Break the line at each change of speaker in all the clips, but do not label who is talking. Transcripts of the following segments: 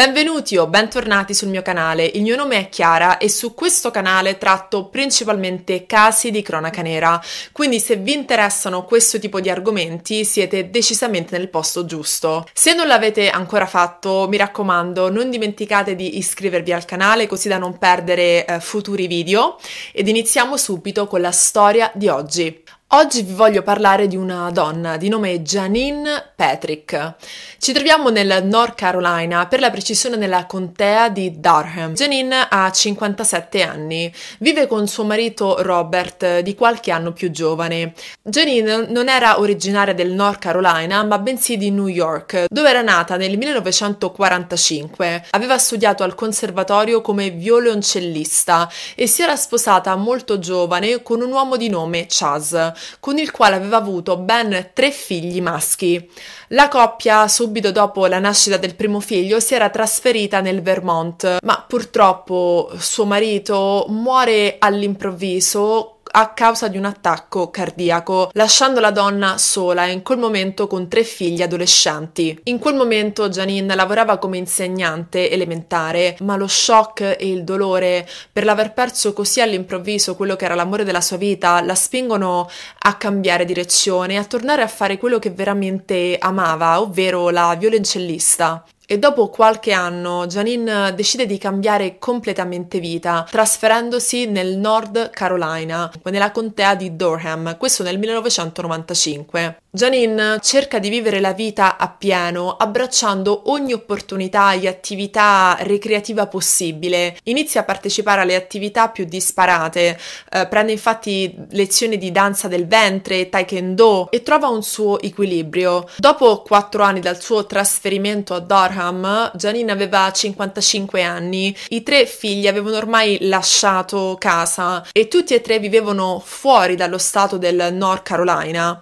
Benvenuti o bentornati sul mio canale, il mio nome è Chiara e su questo canale tratto principalmente casi di cronaca nera, quindi se vi interessano questo tipo di argomenti siete decisamente nel posto giusto. Se non l'avete ancora fatto, mi raccomando, non dimenticate di iscrivervi al canale così da non perdere eh, futuri video ed iniziamo subito con la storia di oggi. Oggi vi voglio parlare di una donna di nome Janine Patrick. Ci troviamo nel North Carolina, per la precisione nella contea di Durham. Janine ha 57 anni, vive con suo marito Robert, di qualche anno più giovane. Janine non era originaria del North Carolina, ma bensì di New York, dove era nata nel 1945. Aveva studiato al conservatorio come violoncellista e si era sposata molto giovane con un uomo di nome Chaz con il quale aveva avuto ben tre figli maschi. La coppia, subito dopo la nascita del primo figlio, si era trasferita nel Vermont, ma purtroppo suo marito muore all'improvviso a causa di un attacco cardiaco, lasciando la donna sola e in quel momento con tre figli adolescenti. In quel momento Janine lavorava come insegnante elementare, ma lo shock e il dolore per l'aver perso così all'improvviso quello che era l'amore della sua vita la spingono a cambiare direzione, e a tornare a fare quello che veramente amava, ovvero la violoncellista. E dopo qualche anno Janine decide di cambiare completamente vita, trasferendosi nel North Carolina, nella contea di Durham, questo nel 1995. Janine cerca di vivere la vita a pieno, abbracciando ogni opportunità e attività ricreativa possibile. Inizia a partecipare alle attività più disparate, eh, prende infatti lezioni di danza del ventre, taekwondo e trova un suo equilibrio. Dopo quattro anni dal suo trasferimento a Durham, Markham, Janine aveva 55 anni, i tre figli avevano ormai lasciato casa e tutti e tre vivevano fuori dallo stato del North Carolina.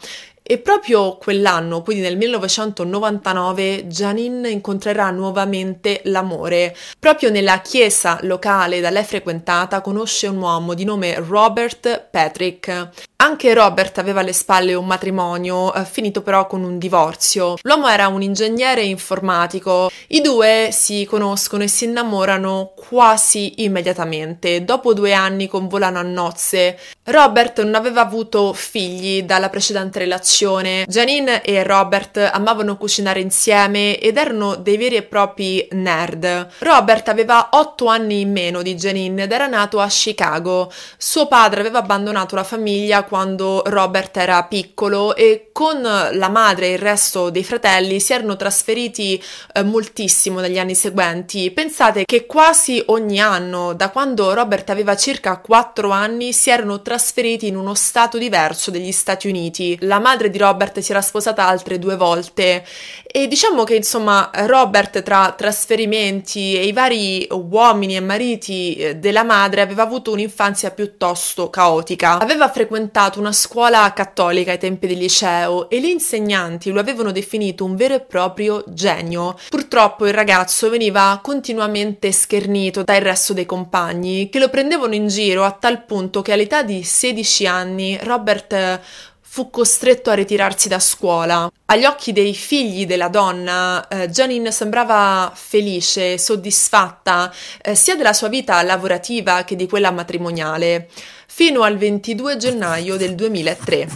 E proprio quell'anno, quindi nel 1999, Janine incontrerà nuovamente l'amore. Proprio nella chiesa locale da lei frequentata conosce un uomo di nome Robert Patrick. Anche Robert aveva alle spalle un matrimonio, eh, finito però con un divorzio. L'uomo era un ingegnere informatico. I due si conoscono e si innamorano quasi immediatamente. Dopo due anni convolano a nozze. Robert non aveva avuto figli dalla precedente relazione passione. Janine e Robert amavano cucinare insieme ed erano dei veri e propri nerd. Robert aveva 8 anni in meno di Janine ed era nato a Chicago. Suo padre aveva abbandonato la famiglia quando Robert era piccolo e con la madre e il resto dei fratelli si erano trasferiti eh, moltissimo negli anni seguenti. Pensate che quasi ogni anno, da quando Robert aveva circa 4 anni, si erano trasferiti in uno stato diverso degli Stati Uniti. La madre madre di Robert si era sposata altre due volte e diciamo che insomma Robert tra trasferimenti e i vari uomini e mariti eh, della madre aveva avuto un'infanzia piuttosto caotica. Aveva frequentato una scuola cattolica ai tempi del liceo e gli insegnanti lo avevano definito un vero e proprio genio. Purtroppo il ragazzo veniva continuamente schernito dal resto dei compagni che lo prendevano in giro a tal punto che all'età di 16 anni Robert fu costretto a ritirarsi da scuola. Agli occhi dei figli della donna, eh, Janine sembrava felice, soddisfatta eh, sia della sua vita lavorativa che di quella matrimoniale, fino al 22 gennaio del 2003.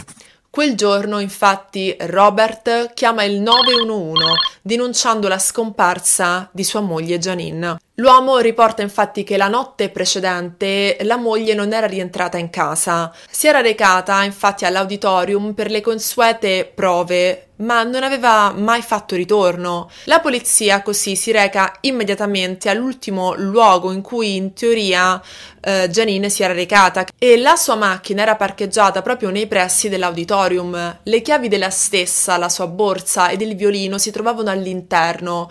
Quel giorno, infatti, Robert chiama il 911 denunciando la scomparsa di sua moglie Janine. L'uomo riporta infatti che la notte precedente la moglie non era rientrata in casa. Si era recata infatti all'auditorium per le consuete prove, ma non aveva mai fatto ritorno. La polizia così si reca immediatamente all'ultimo luogo in cui in teoria eh, Janine si era recata e la sua macchina era parcheggiata proprio nei pressi dell'auditorium. Le chiavi della stessa, la sua borsa e del violino si trovavano all'interno.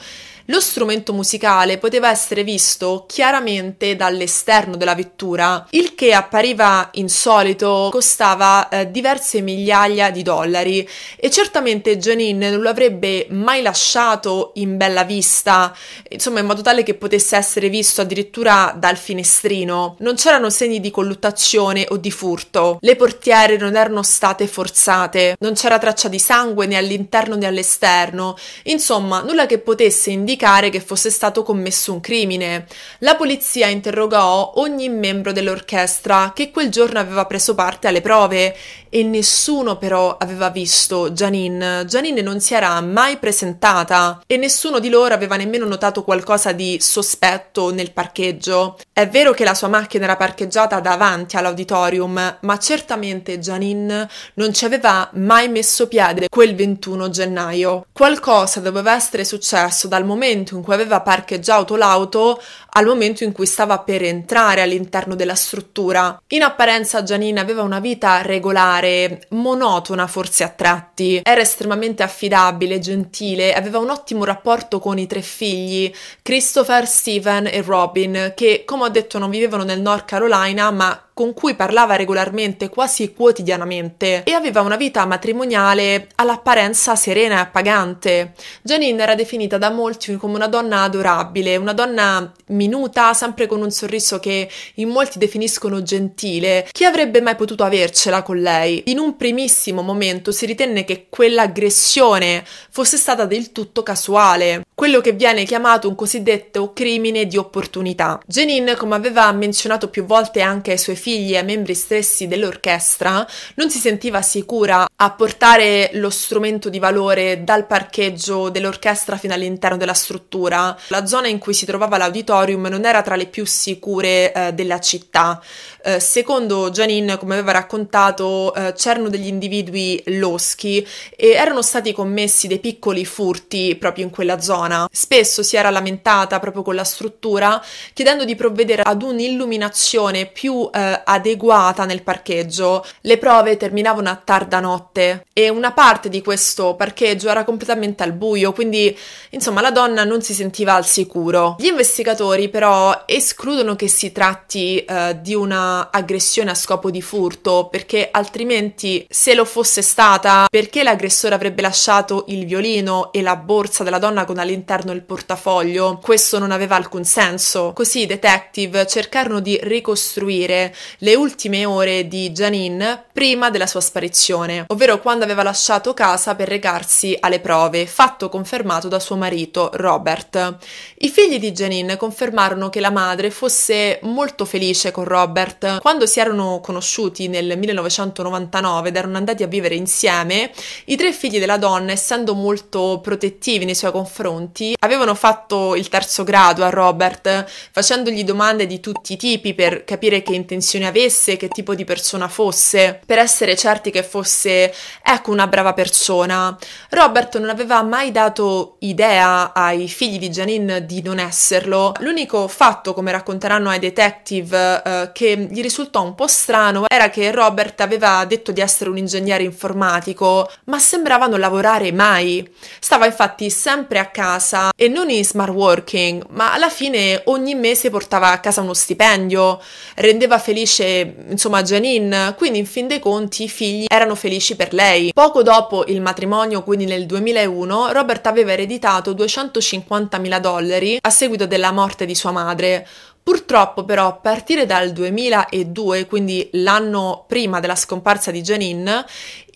Lo strumento musicale poteva essere visto chiaramente dall'esterno della vettura, il che appariva insolito, costava eh, diverse migliaia di dollari e certamente Janine non lo avrebbe mai lasciato in bella vista, insomma in modo tale che potesse essere visto addirittura dal finestrino. Non c'erano segni di colluttazione o di furto, le portiere non erano state forzate, non c'era traccia di sangue né all'interno né all'esterno, insomma nulla che potesse indicare indicare che fosse stato commesso un crimine. La polizia interrogò ogni membro dell'orchestra che quel giorno aveva preso parte alle prove e nessuno però aveva visto Janine. Janine non si era mai presentata e nessuno di loro aveva nemmeno notato qualcosa di sospetto nel parcheggio. È vero che la sua macchina era parcheggiata davanti all'auditorium, ma certamente Janine non ci aveva mai messo piede quel 21 gennaio. Qualcosa doveva essere successo dal momento momento in cui aveva parcheggiato l'auto al momento in cui stava per entrare all'interno della struttura. In apparenza Janine aveva una vita regolare, monotona forse a tratti, era estremamente affidabile, gentile, aveva un ottimo rapporto con i tre figli, Christopher, Steven e Robin, che come ho detto non vivevano nel North Carolina ma con cui parlava regolarmente quasi quotidianamente e aveva una vita matrimoniale all'apparenza serena e appagante. Janine era definita da molti come una donna adorabile, una donna minuta, sempre con un sorriso che in molti definiscono gentile. Chi avrebbe mai potuto avercela con lei? In un primissimo momento si ritenne che quell'aggressione fosse stata del tutto casuale quello che viene chiamato un cosiddetto crimine di opportunità. Jenin, come aveva menzionato più volte anche ai suoi figli e ai membri stessi dell'orchestra, non si sentiva sicura a portare lo strumento di valore dal parcheggio dell'orchestra fino all'interno della struttura. La zona in cui si trovava l'auditorium non era tra le più sicure eh, della città. Eh, secondo Janin, come aveva raccontato, eh, c'erano degli individui loschi e erano stati commessi dei piccoli furti proprio in quella zona italiana spesso si era lamentata proprio con la struttura, chiedendo di provvedere ad un'illuminazione più eh, adeguata nel parcheggio. Le prove terminavano a tarda notte e una parte di questo parcheggio era completamente al buio, quindi insomma la donna non si sentiva al sicuro. Gli investigatori però escludono che si tratti eh, di una aggressione a scopo di furto, perché altrimenti se lo fosse stata, perché l'aggressore avrebbe lasciato il violino e la borsa della donna con alle all'interno del portafoglio. Questo non aveva alcun senso. Così i detective cercarono di ricostruire le ultime ore di Janine prima della sua sparizione, ovvero quando aveva lasciato casa per recarsi alle prove, fatto confermato da suo marito Robert. I figli di Janine confermarono che la madre fosse molto felice con Robert. Quando si erano conosciuti nel 1999 ed erano andati a vivere insieme, i tre figli della donna, essendo molto protettivi nei suoi confronti, Monti avevano fatto il terzo grado a Robert, facendogli domande di tutti i tipi per capire che intenzioni avesse, che tipo di persona fosse, per essere certi che fosse, ecco, una brava persona. Robert non aveva mai dato idea ai figli di Janine di non esserlo. L'unico fatto, come racconteranno ai detective, eh, che gli risultò un po' strano era che Robert aveva detto di essere un ingegnere informatico, ma sembrava non lavorare mai. Stava infatti sempre a casa casa e non in smart working, ma alla fine ogni mese portava a casa uno stipendio, rendeva felice insomma Janine, quindi in fin dei conti i figli erano felici per lei. Poco dopo il matrimonio, quindi nel 2001, Robert aveva ereditato 250.000 dollari a seguito della morte di sua madre. Purtroppo però a partire dal 2002, quindi l'anno prima della scomparsa di Janine,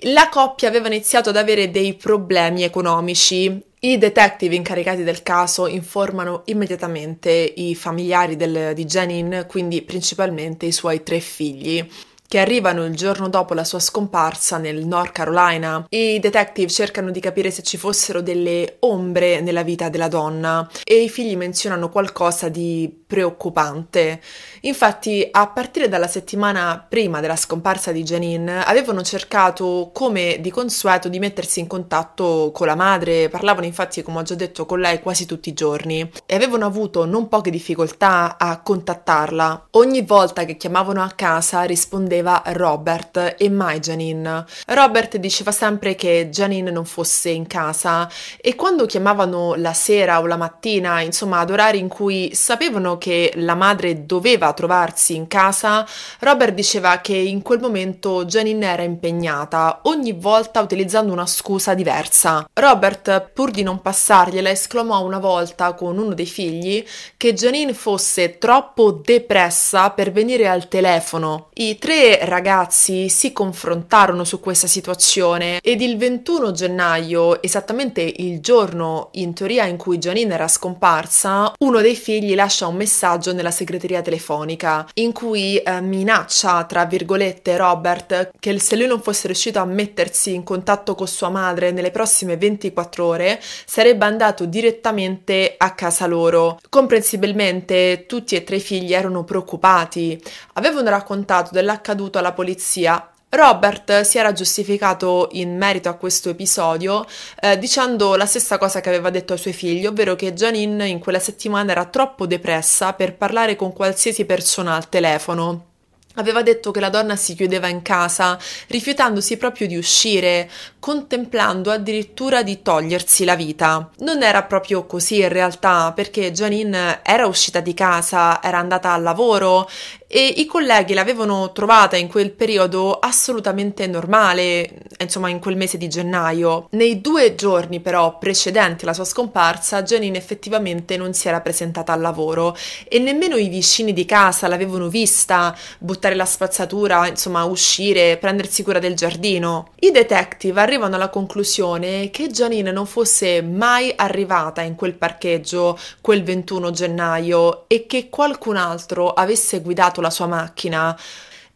la coppia aveva iniziato ad avere dei problemi economici i detective incaricati del caso informano immediatamente i familiari del, di Janine, quindi principalmente i suoi tre figli che arrivano il giorno dopo la sua scomparsa nel North Carolina. I detective cercano di capire se ci fossero delle ombre nella vita della donna e i figli menzionano qualcosa di preoccupante. Infatti, a partire dalla settimana prima della scomparsa di Janine, avevano cercato, come di consueto, di mettersi in contatto con la madre, parlavano infatti, come ho già detto, con lei quasi tutti i giorni e avevano avuto non poche difficoltà a contattarla. Ogni volta che chiamavano a casa rispondeva aveva Robert e mai Janine. Robert diceva sempre che Janine non fosse in casa e quando chiamavano la sera o la mattina, insomma ad orari in cui sapevano che la madre doveva trovarsi in casa, Robert diceva che in quel momento Janine era impegnata, ogni volta utilizzando una scusa diversa. Robert, pur di non passargliela, esclamò una volta con uno dei figli che Janine fosse troppo depressa per venire al telefono. I tre ragazzi si confrontarono su questa situazione ed il 21 gennaio, esattamente il giorno in teoria in cui Janine era scomparsa, uno dei figli lascia un messaggio nella segreteria telefonica in cui eh, minaccia, tra virgolette, Robert che se lui non fosse riuscito a mettersi in contatto con sua madre nelle prossime 24 ore, sarebbe andato direttamente a casa loro. Comprensibilmente tutti e tre i figli erano preoccupati, avevano raccontato dell'accaduto accaduto alla polizia. Robert si era giustificato in merito a questo episodio eh, dicendo la stessa cosa che aveva detto ai suoi figli, ovvero che Janine in quella settimana era troppo depressa per parlare con qualsiasi persona al telefono. Aveva detto che la donna si chiudeva in casa, rifiutandosi proprio di uscire, contemplando addirittura di togliersi la vita. Non era proprio così in realtà, perché Janine era uscita di casa, era andata al lavoro e i colleghi l'avevano trovata in quel periodo assolutamente normale, insomma in quel mese di gennaio. Nei due giorni però precedenti alla sua scomparsa, Janine effettivamente non si era presentata al lavoro e nemmeno i vicini di casa l'avevano vista buttare la spazzatura, insomma uscire, prendersi cura del giardino. I detective arrivano alla conclusione che Janine non fosse mai arrivata in quel parcheggio quel 21 gennaio e che qualcun altro avesse guidato la sua macchina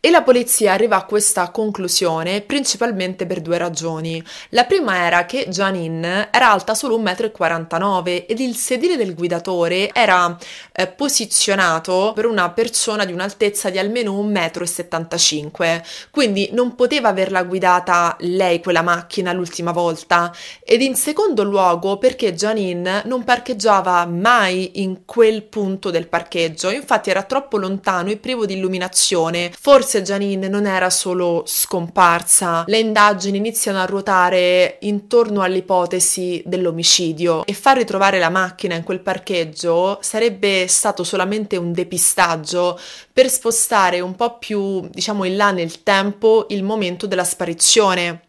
e la polizia arriva a questa conclusione principalmente per due ragioni. La prima era che Janine era alta solo 1,49 m ed il sedile del guidatore era eh, posizionato per una persona di un'altezza di almeno 1,75 m, quindi non poteva averla guidata lei quella macchina l'ultima volta. Ed in secondo luogo perché Janine non parcheggiava mai in quel punto del parcheggio, infatti era troppo lontano e privo di illuminazione, forse forse Janine non era solo scomparsa, le indagini iniziano a ruotare intorno all'ipotesi dell'omicidio e far ritrovare la macchina in quel parcheggio sarebbe stato solamente un depistaggio per spostare un po' più, diciamo, in là nel tempo il momento della sparizione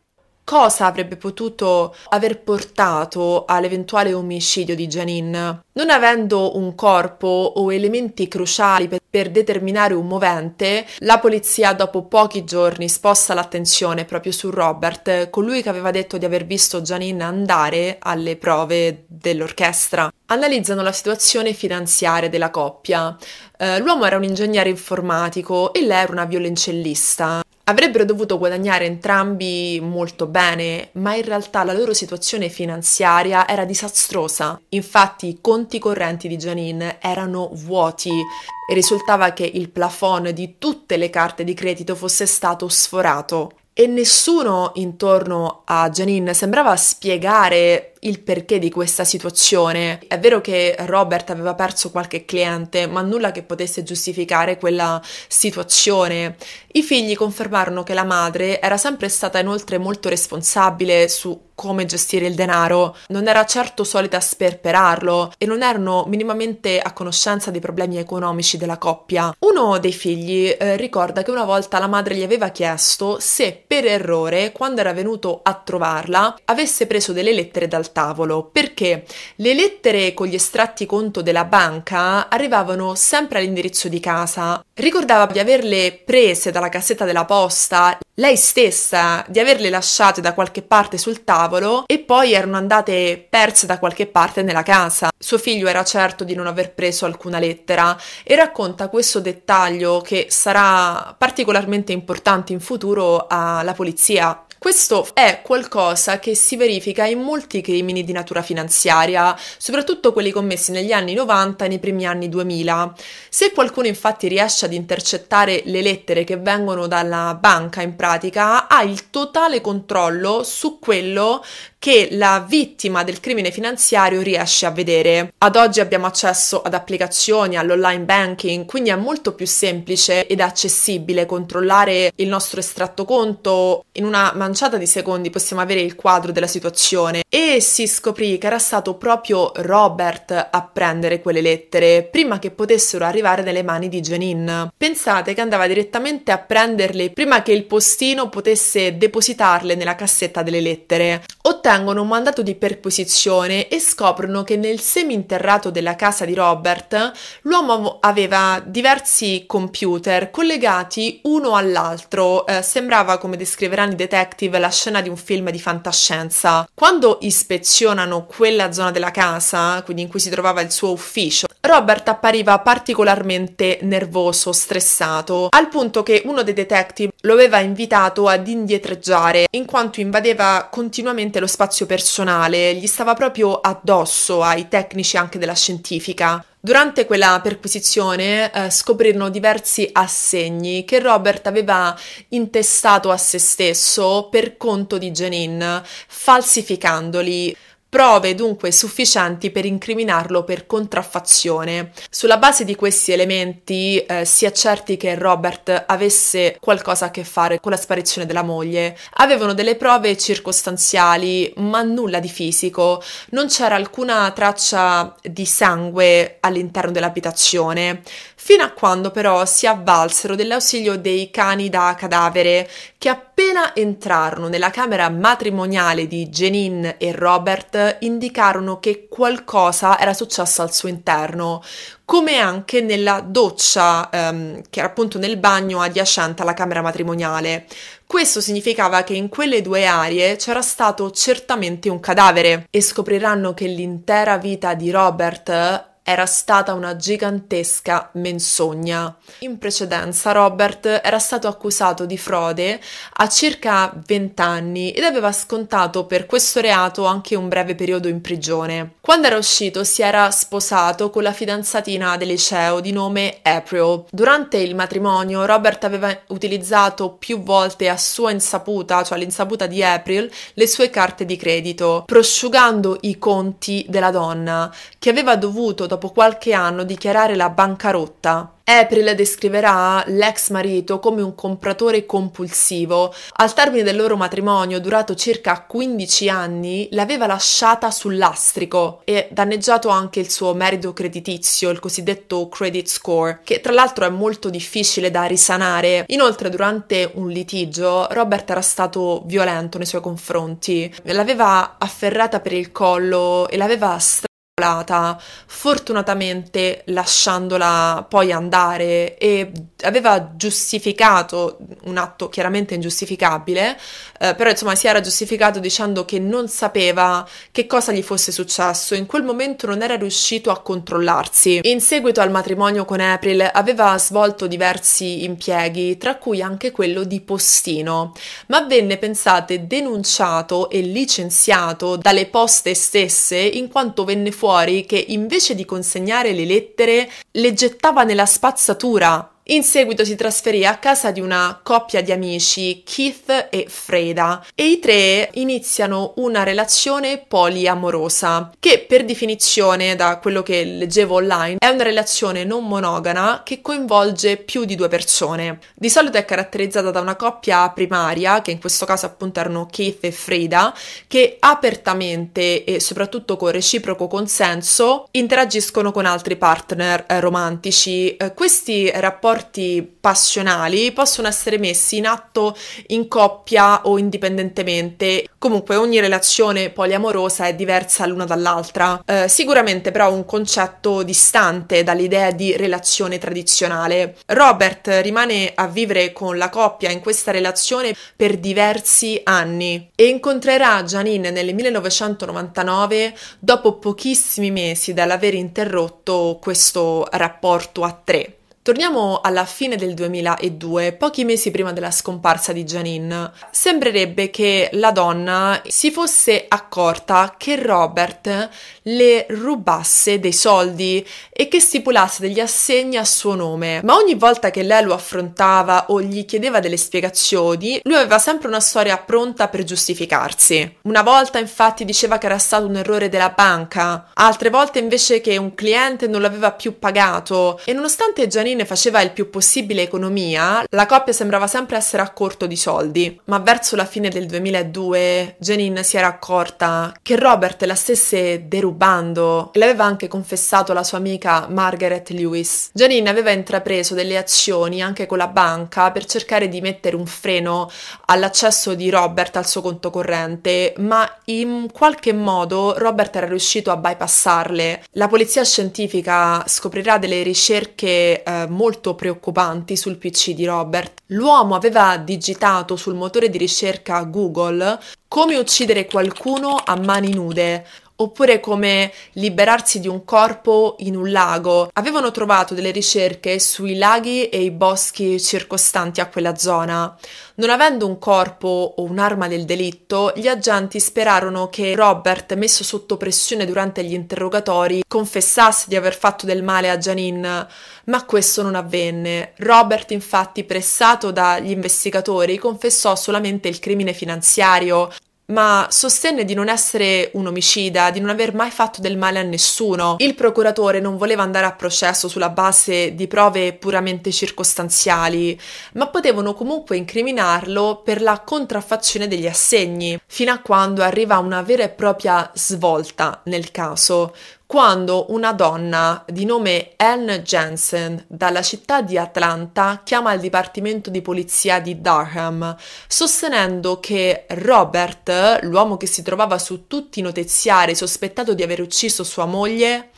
cosa avrebbe potuto aver portato all'eventuale omicidio di Janine. Non avendo un corpo o elementi cruciali per, per determinare un movente, la polizia dopo pochi giorni sposta l'attenzione proprio su Robert, colui che aveva detto di aver visto Janine andare alle prove dell'orchestra. Analizzano la situazione finanziaria della coppia. Eh, l'uomo era un ingegnere informatico e lei era una violoncellista. Avrebbero dovuto guadagnare entrambi molto bene, ma in realtà la loro situazione finanziaria era disastrosa. Infatti i conti correnti di Janine erano vuoti e risultava che il plafond di tutte le carte di credito fosse stato sforato. E nessuno intorno a Janine sembrava spiegare il perché di questa situazione. È vero che Robert aveva perso qualche cliente, ma nulla che potesse giustificare quella situazione. I figli confermarono che la madre era sempre stata inoltre molto responsabile su come gestire il denaro, non era certo solita sperperarlo e non erano minimamente a conoscenza dei problemi economici della coppia. Uno dei figli eh, ricorda che una volta la madre gli aveva chiesto se per errore, quando era venuto a trovarla, avesse preso delle lettere dal tavolo perché le lettere con gli estratti conto della banca arrivavano sempre all'indirizzo di casa. Ricordava di averle prese dalla cassetta della posta, lei stessa di averle lasciate da qualche parte sul tavolo e poi erano andate perse da qualche parte nella casa. Suo figlio era certo di non aver preso alcuna lettera e racconta questo dettaglio che sarà particolarmente importante in futuro alla polizia. Questo è qualcosa che si verifica in molti crimini di natura finanziaria, soprattutto quelli commessi negli anni 90 e nei primi anni 2000. Se qualcuno infatti riesce ad intercettare le lettere che vengono dalla banca in pratica, ha il totale controllo su quello che la vittima del crimine finanziario riesce a vedere. Ad oggi abbiamo accesso ad applicazioni, all'online banking, quindi è molto più semplice ed accessibile controllare il nostro estratto conto. In una manciata di secondi possiamo avere il quadro della situazione e si scoprì che era stato proprio Robert a prendere quelle lettere prima che potessero arrivare nelle mani di Janine. Pensate che andava direttamente a prenderle prima che il postino potesse depositarle nella cassetta delle lettere. Ottenne ottengono un mandato di perquisizione e scoprono che nel seminterrato della casa di Robert l'uomo aveva diversi computer collegati uno all'altro, eh, sembrava come descriveranno i detective la scena di un film di fantascienza. Quando ispezionano quella zona della casa, quindi in cui si trovava il suo ufficio, Robert appariva particolarmente nervoso, stressato, al punto che uno dei detective lo aveva invitato ad indietreggiare in quanto invadeva continuamente lo spazio personale, gli stava proprio addosso ai tecnici anche della scientifica. Durante quella perquisizione eh, scoprirono diversi assegni che Robert aveva intestato a se stesso per conto di Janine, falsificandoli prove dunque sufficienti per incriminarlo per contraffazione. Sulla base di questi elementi eh, si è certi che Robert avesse qualcosa a che fare con la sparizione della moglie. Avevano delle prove circostanziali, ma nulla di fisico, non c'era alcuna traccia di sangue all'interno dell'abitazione fino a quando però si avvalsero dell'ausilio dei cani da cadavere che appena entrarono nella camera matrimoniale di Jenin e Robert indicarono che qualcosa era successo al suo interno, come anche nella doccia, ehm, che era appunto nel bagno adiacente alla camera matrimoniale. Questo significava che in quelle due aree c'era stato certamente un cadavere e scopriranno che l'intera vita di Robert era stata una gigantesca menzogna. In precedenza Robert era stato accusato di frode a circa 20 anni ed aveva scontato per questo reato anche un breve periodo in prigione. Quando era uscito si era sposato con la fidanzatina del liceo di nome April. Durante il matrimonio Robert aveva utilizzato più volte a sua insaputa, cioè all'insaputa di April, le sue carte di credito, prosciugando i conti della donna che aveva dovuto dopo dopo qualche anno dichiarare la bancarotta. April descriverà l'ex marito come un compratore compulsivo. Al termine del loro matrimonio, durato circa 15 anni, l'aveva lasciata sul lastrico e danneggiato anche il suo merito creditizio, il cosiddetto credit score, che tra l'altro è molto difficile da risanare. Inoltre, durante un litigio, Robert era stato violento nei suoi confronti. L'aveva afferrata per il collo e l'aveva strappata contemplata, fortunatamente lasciandola poi andare e aveva giustificato un atto chiaramente ingiustificabile, eh, però insomma si era giustificato dicendo che non sapeva che cosa gli fosse successo, in quel momento non era riuscito a controllarsi. In seguito al matrimonio con April aveva svolto diversi impieghi, tra cui anche quello di postino, ma venne, pensate, denunciato e licenziato dalle poste stesse in quanto venne fuori fuori che invece di consegnare le lettere le gettava nella spazzatura in seguito si trasferì a casa di una coppia di amici, Keith e Freda, e i tre iniziano una relazione poliamorosa, che per definizione, da quello che leggevo online, è una relazione non monogana che coinvolge più di due persone. Di solito è caratterizzata da una coppia primaria, che in questo caso appunto erano Keith e Freda, che apertamente e soprattutto con reciproco consenso interagiscono con altri partner eh, romantici. Eh, questi rapporti rapporti passionali possono essere messi in atto in coppia o indipendentemente. Comunque ogni relazione poliamorosa è diversa l'una dall'altra, eh, sicuramente però un concetto distante dall'idea di relazione tradizionale. Robert rimane a vivere con la coppia in questa relazione per diversi anni e incontrerà Janine nel 1999 dopo pochissimi mesi dall'aver interrotto questo rapporto a tre. Torniamo alla fine del 2002, pochi mesi prima della scomparsa di Janine. Sembrerebbe che la donna si fosse accorta che Robert le rubasse dei soldi e che stipulasse degli assegni a suo nome. Ma ogni volta che lei lo affrontava o gli chiedeva delle spiegazioni, lui aveva sempre una storia pronta per giustificarsi. Una volta infatti diceva che era stato un errore della banca, altre volte invece che un cliente non l'aveva più pagato e nonostante Janine faceva il più possibile economia, la coppia sembrava sempre essere a corto di soldi. Ma verso la fine del 2002 Janine si era accorta che Robert la stesse derubando rubando e l'aveva anche confessato la sua amica Margaret Lewis. Janine aveva intrapreso delle azioni anche con la banca per cercare di mettere un freno all'accesso di Robert al suo conto corrente, ma in qualche modo Robert era riuscito a bypassarle. La polizia scientifica scoprirà delle ricerche eh, molto preoccupanti sul PC di Robert. L'uomo aveva digitato sul motore di ricerca Google come uccidere qualcuno a mani nude, oppure come liberarsi di un corpo in un lago. Avevano trovato delle ricerche sui laghi e i boschi circostanti a quella zona. Non avendo un corpo o un'arma del delitto, gli agenti sperarono che Robert, messo sotto pressione durante gli interrogatori, confessasse di aver fatto del male a Janine, ma questo non avvenne. Robert, infatti, pressato dagli investigatori, confessò solamente il crimine finanziario, ma sostenne di non essere un omicida, di non aver mai fatto del male a nessuno. Il procuratore non voleva andare a processo sulla base di prove puramente circostanziali, ma potevano comunque incriminarlo per la contraffazione degli assegni, fino a quando arriva una vera e propria svolta nel caso, quando una donna di nome Anne Jensen dalla città di Atlanta chiama il Dipartimento di Polizia di Durham sostenendo che Robert, l'uomo che si trovava su tutti i notiziari sospettato di aver ucciso sua moglie,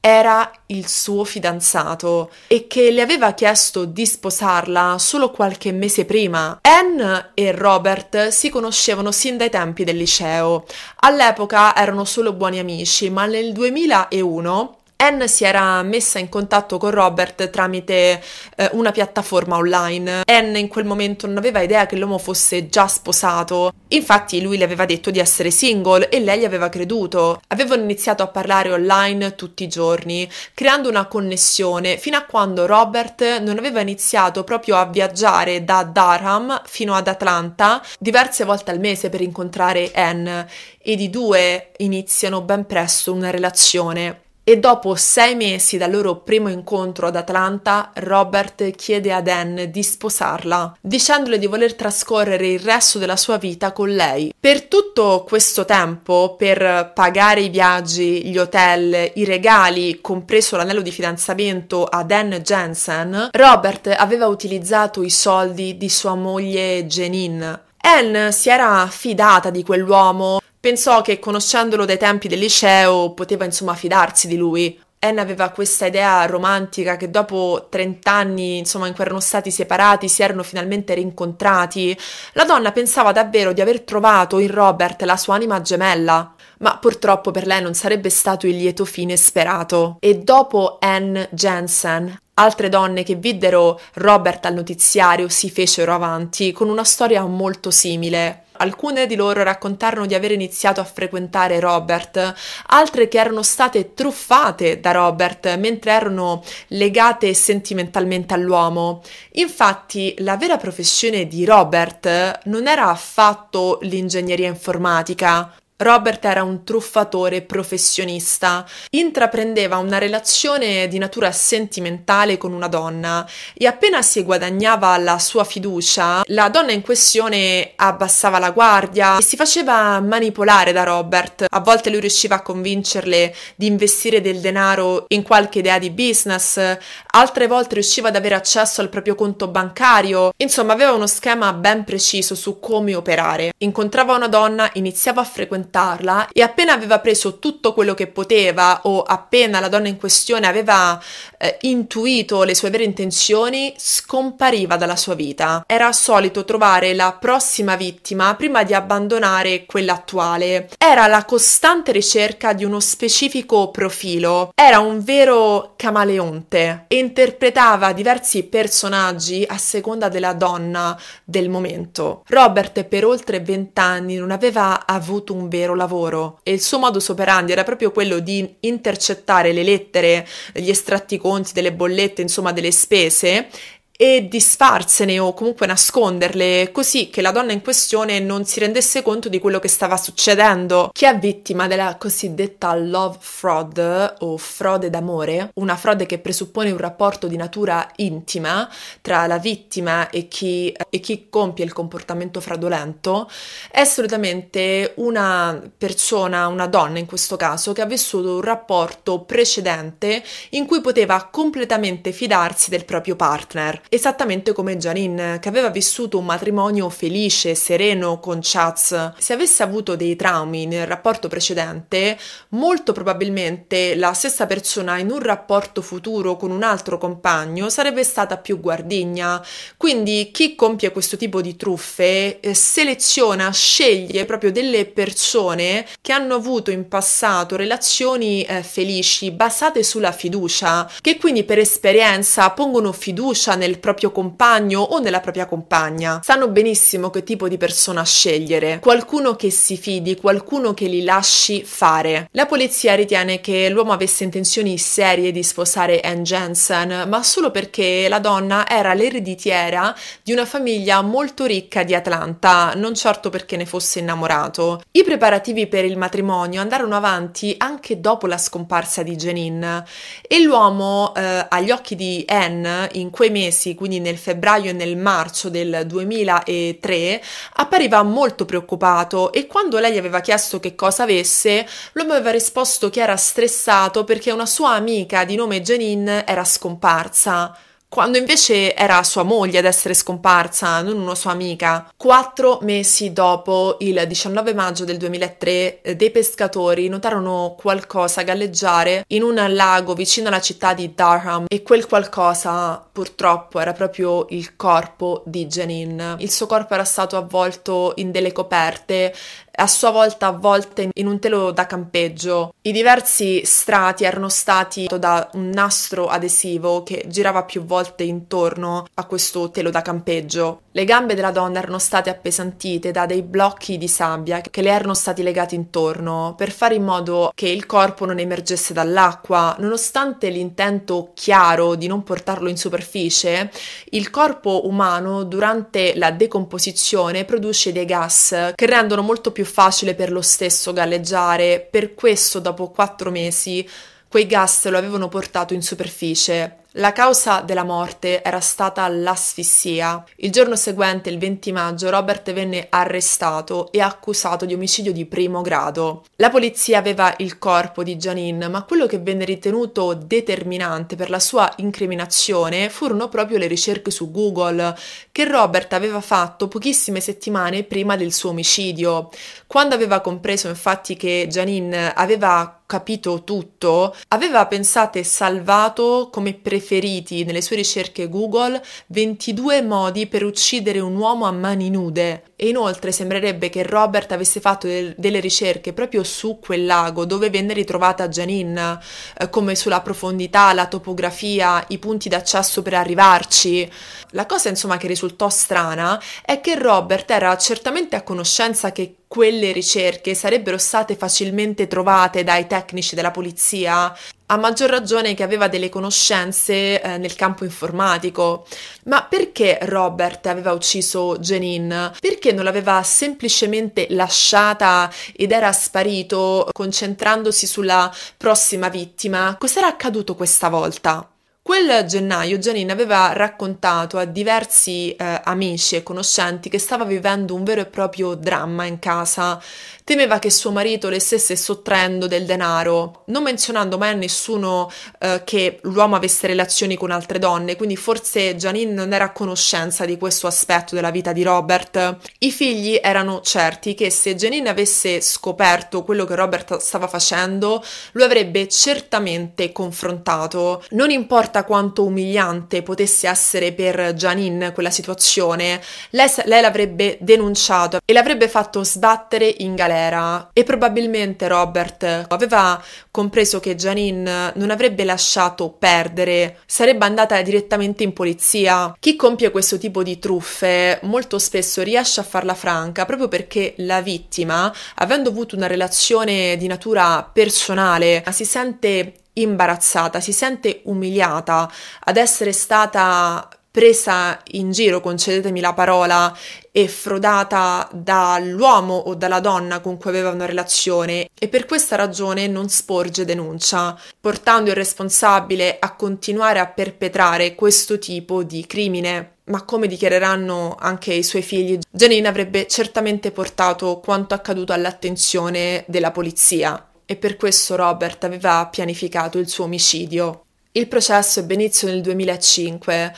era il suo fidanzato e che le aveva chiesto di sposarla solo qualche mese prima. Anne e Robert si conoscevano sin dai tempi del liceo. All'epoca erano solo buoni amici, ma nel 2001 Anne si era messa in contatto con Robert tramite eh, una piattaforma online. Anne in quel momento non aveva idea che l'uomo fosse già sposato. Infatti lui le aveva detto di essere single e lei gli aveva creduto. Avevano iniziato a parlare online tutti i giorni, creando una connessione fino a quando Robert non aveva iniziato proprio a viaggiare da Durham fino ad Atlanta diverse volte al mese per incontrare Anne ed i due iniziano ben presto una relazione e dopo sei mesi dal loro primo incontro ad Atlanta, Robert chiede ad Anne di sposarla, dicendole di voler trascorrere il resto della sua vita con lei. Per tutto questo tempo, per pagare i viaggi, gli hotel, i regali, compreso l'anello di fidanzamento ad Anne Jensen, Robert aveva utilizzato i soldi di sua moglie Jenin. Anne si era fidata di quell'uomo Pensò che conoscendolo dai tempi del liceo poteva insomma fidarsi di lui. Anne aveva questa idea romantica che dopo 30 anni, insomma, in cui erano stati separati, si erano finalmente rincontrati. La donna pensava davvero di aver trovato in Robert la sua anima gemella, ma purtroppo per lei non sarebbe stato il lieto fine sperato. E dopo Anne Jensen, altre donne che videro Robert al notiziario si fecero avanti con una storia molto simile. Alcune di loro raccontarono di aver iniziato a frequentare Robert, altre che erano state truffate da Robert mentre erano legate sentimentalmente all'uomo. Infatti, la vera professione di Robert non era affatto l'ingegneria informatica, Robert era un truffatore professionista, intraprendeva una relazione di natura sentimentale con una donna e appena si guadagnava la sua fiducia, la donna in questione abbassava la guardia e si faceva manipolare da Robert. A volte lui riusciva a convincerle di investire del denaro in qualche idea di business, altre volte riusciva ad avere accesso al proprio conto bancario, insomma aveva uno schema ben preciso su come operare. Incontrava una donna, iniziava a frequentare raccontarla e appena aveva preso tutto quello che poteva o appena la donna in questione aveva eh, intuito le sue vere intenzioni, scompariva dalla sua vita. Era solito trovare la prossima vittima prima di abbandonare quella attuale. Era la costante ricerca di uno specifico profilo. Era un vero camaleonte interpretava diversi personaggi a seconda della donna del momento. Robert per oltre vent'anni non aveva avuto un vero lavoro e il suo modus operandi era proprio quello di intercettare le lettere, gli estratti conti, delle bollette, insomma delle spese e disfarsene o comunque nasconderle, così che la donna in questione non si rendesse conto di quello che stava succedendo. Chi è vittima della cosiddetta love fraud o frode d'amore, una frode che presuppone un rapporto di natura intima tra la vittima e chi, e chi compie il comportamento fraudolento, è assolutamente una persona, una donna in questo caso, che ha vissuto un rapporto precedente in cui poteva completamente fidarsi del proprio partner esattamente come Janine, che aveva vissuto un matrimonio felice e sereno con Chaz. Se avesse avuto dei traumi nel rapporto precedente, molto probabilmente la stessa persona in un rapporto futuro con un altro compagno sarebbe stata più guardigna. Quindi chi compie questo tipo di truffe eh, seleziona, sceglie proprio delle persone che hanno avuto in passato relazioni eh, felici basate sulla fiducia, che quindi per esperienza pongono fiducia nel proprio compagno o nella propria compagna. Sanno benissimo che tipo di persona scegliere, qualcuno che si fidi, qualcuno che li lasci fare. La polizia ritiene che l'uomo avesse intenzioni serie di sposare Anne Jensen, ma solo perché la donna era l'ereditiera di una famiglia molto ricca di Atlanta, non certo perché ne fosse innamorato. I preparativi per il matrimonio andarono avanti anche dopo la scomparsa di Jenin e l'uomo eh, agli occhi di Anne in quei mesi mesi, quindi nel febbraio e nel marzo del 2003, appariva molto preoccupato e quando lei gli aveva chiesto che cosa avesse, l'uomo aveva risposto che era stressato perché una sua amica di nome Janine era scomparsa quando invece era sua moglie ad essere scomparsa, non una sua amica. Quattro mesi dopo, il 19 maggio del 2003, eh, dei pescatori notarono qualcosa galleggiare in un lago vicino alla città di Durham e quel qualcosa purtroppo era proprio il corpo di Janine. Il suo corpo era stato avvolto in delle coperte a sua volta avvolte in un telo da campeggio. I diversi strati erano stati da un nastro adesivo che girava più volte intorno a questo telo da campeggio. Le gambe della donna erano state appesantite da dei blocchi di sabbia che le erano stati legati intorno per fare in modo che il corpo non emergesse dall'acqua. Nonostante l'intento chiaro di non portarlo in superficie, il corpo umano durante la decomposizione produce dei gas che rendono molto più facile per lo stesso galleggiare. Per questo, dopo quattro mesi, quei gas lo avevano portato in superficie. La causa della morte era stata l'asfissia. Il giorno seguente, il 20 maggio, Robert venne arrestato e accusato di omicidio di primo grado. La polizia aveva il corpo di Janine, ma quello che venne ritenuto determinante per la sua incriminazione furono proprio le ricerche su Google che Robert aveva fatto pochissime settimane prima del suo omicidio. Quando aveva compreso infatti che Janine aveva capito tutto, aveva pensate salvato come preferiti nelle sue ricerche Google 22 modi per uccidere un uomo a mani nude. E inoltre sembrerebbe che Robert avesse fatto del- delle ricerche proprio su quel lago dove venne ritrovata Janine, eh, come sulla profondità, la topografia, i punti d'accesso per arrivarci. La cosa insomma che risultò strana è che Robert era certamente a conoscenza che quelle ricerche sarebbero state facilmente trovate dai tecnici della polizia, a maggior ragione che aveva delle conoscenze eh, nel campo informatico. Ma perché Robert aveva ucciso Janine? Perché non l'aveva semplicemente lasciata ed era sparito concentrandosi sulla prossima vittima? Cos'era accaduto questa volta? Quel gennaio Janine aveva raccontato a diversi eh, amici e conoscenti che stava vivendo un vero e proprio dramma in casa, Temeva che suo marito le stesse sottraendo del denaro, non menzionando mai a nessuno eh, che l'uomo avesse relazioni con altre donne, quindi forse Janine non era a conoscenza di questo aspetto della vita di Robert. I figli erano certi che se Janine avesse scoperto quello che Robert stava facendo, lo avrebbe certamente confrontato. Non importa quanto umiliante potesse essere per Janine quella situazione, lei, lei l'avrebbe denunciato e l'avrebbe fatto sbattere in galera era e probabilmente Robert aveva compreso che Janine non avrebbe lasciato perdere, sarebbe andata direttamente in polizia. Chi compie questo tipo di truffe molto spesso riesce a farla franca proprio perché la vittima, avendo avuto una relazione di natura personale, si sente imbarazzata, si sente umiliata ad essere stata presa in giro, concedetemi la parola, e frodata dall'uomo o dalla donna con cui aveva una relazione e per questa ragione non sporge denuncia, portando il responsabile a continuare a perpetrare questo tipo di crimine. Ma come dichiareranno anche i suoi figli, Janine avrebbe certamente portato quanto accaduto all'attenzione della polizia e per questo Robert aveva pianificato il suo omicidio. Il processo ebbe inizio nel 2005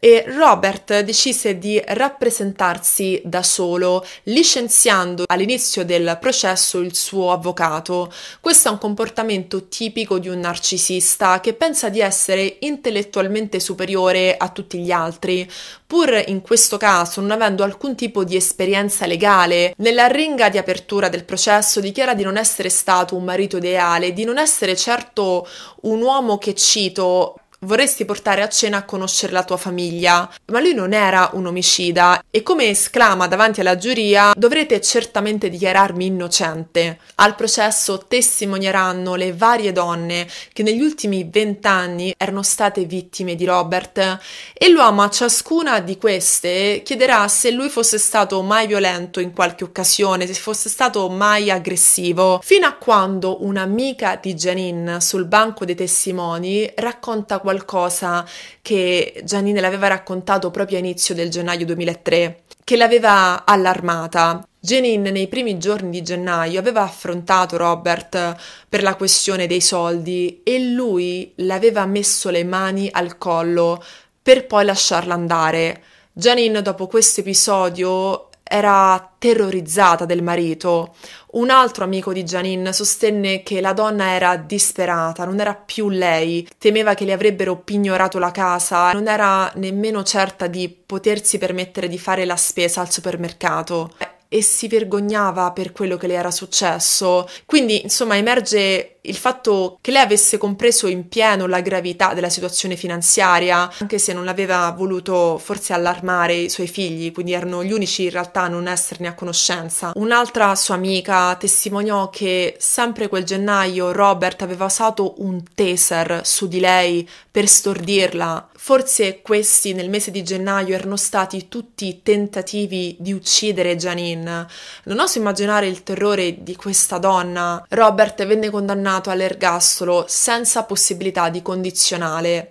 e Robert decise di rappresentarsi da solo, licenziando all'inizio del processo il suo avvocato. Questo è un comportamento tipico di un narcisista che pensa di essere intellettualmente superiore a tutti gli altri, pur in questo caso non avendo alcun tipo di esperienza legale. Nella ringa di apertura del processo dichiara di non essere stato un marito ideale, di non essere certo un uomo che cito vorresti portare a cena a conoscere la tua famiglia. Ma lui non era un omicida e come esclama davanti alla giuria dovrete certamente dichiararmi innocente. Al processo testimonieranno le varie donne che negli ultimi vent'anni erano state vittime di Robert e l'uomo a ciascuna di queste chiederà se lui fosse stato mai violento in qualche occasione, se fosse stato mai aggressivo, fino a quando un'amica di Janine sul banco dei testimoni racconta qualcosa che Gianine le aveva raccontato proprio a inizio del gennaio 2003, che l'aveva allarmata. Janine nei primi giorni di gennaio aveva affrontato Robert per la questione dei soldi e lui le aveva messo le mani al collo per poi lasciarla andare. Janine dopo questo episodio era terrorizzata del marito. Un altro amico di Janine sostenne che la donna era disperata, non era più lei, temeva che le avrebbero pignorato la casa, non era nemmeno certa di potersi permettere di fare la spesa al supermercato e si vergognava per quello che le era successo. Quindi, insomma, emerge il fatto che lei avesse compreso in pieno la gravità della situazione finanziaria, anche se non aveva voluto forse allarmare i suoi figli, quindi erano gli unici in realtà a non esserne a conoscenza. Un'altra sua amica testimoniò che sempre quel gennaio Robert aveva usato un taser su di lei per stordirla, Forse questi nel mese di gennaio erano stati tutti tentativi di uccidere Janine. Non oso immaginare il terrore di questa donna. Robert venne condannato all'ergastolo senza possibilità di condizionale.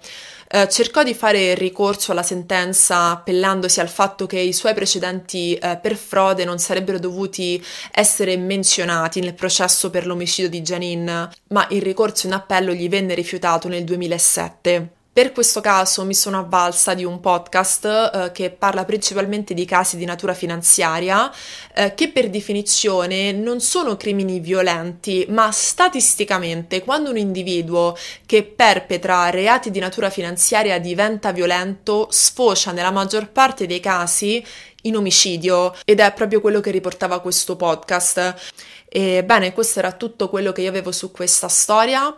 Eh, cercò di fare ricorso alla sentenza appellandosi al fatto che i suoi precedenti eh, per frode non sarebbero dovuti essere menzionati nel processo per l'omicidio di Janine, ma il ricorso in appello gli venne rifiutato nel 2007. Per questo caso mi sono avvalsa di un podcast eh, che parla principalmente di casi di natura finanziaria eh, che per definizione non sono crimini violenti, ma statisticamente quando un individuo che perpetra reati di natura finanziaria diventa violento, sfocia nella maggior parte dei casi in omicidio ed è proprio quello che riportava questo podcast. Ebbene, questo era tutto quello che io avevo su questa storia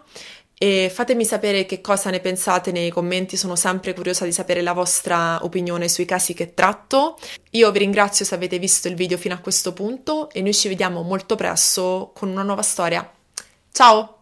e fatemi sapere che cosa ne pensate nei commenti, sono sempre curiosa di sapere la vostra opinione sui casi che tratto. Io vi ringrazio se avete visto il video fino a questo punto e noi ci vediamo molto presto con una nuova storia. Ciao!